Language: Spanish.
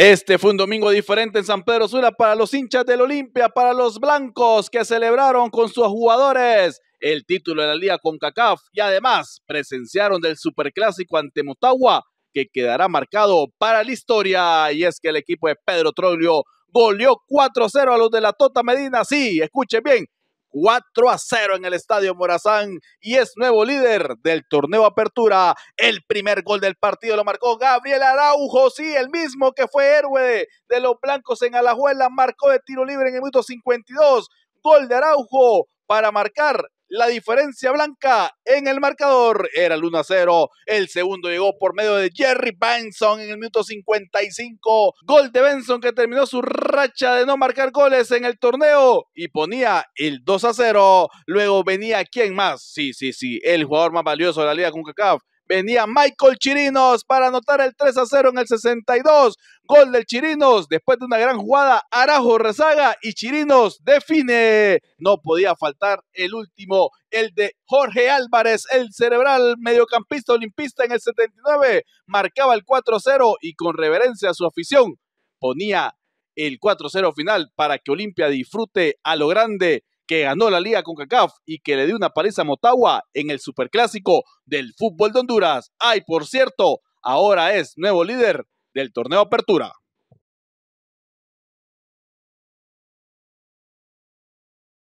Este fue un domingo diferente en San Pedro Sula para los hinchas del Olimpia, para los blancos que celebraron con sus jugadores el título de la Liga con CACAF y además presenciaron del Superclásico ante Motagua que quedará marcado para la historia y es que el equipo de Pedro Troglio goleó 4-0 a los de la Tota Medina. Sí, escuchen bien, 4 a 0 en el Estadio Morazán y es nuevo líder del torneo Apertura. El primer gol del partido lo marcó Gabriel Araujo, sí, el mismo que fue héroe de, los blancos en Alajuela, marcó de tiro libre en el minuto 52. Gol de Araujo para marcar la diferencia blanca en el marcador era el 1 a 0. El segundo llegó por medio de Jerry Benson en el minuto 55. Gol de Benson que terminó su racha de no marcar goles en el torneo y ponía el 2 a 0. Luego venía quién más. Sí, sí, sí. El jugador más valioso de la Liga CONCACAF Venía Michael Chirinos para anotar el 3 a 0 en el 62. Gol del Chirinos. Después de una gran jugada, Arajo rezaga y Chirinos define. No podía faltar el último, el de Jorge Álvarez, el cerebral mediocampista olimpista en el 79. Marcaba el 4 a 0 y con reverencia a su afición ponía el 4-0 final para que Olimpia disfrute a lo grande que ganó la Liga con CACAF y que le dio una paliza a Motagua en el Superclásico del fútbol de Honduras. Ay, por cierto, ahora es nuevo líder del torneo Apertura.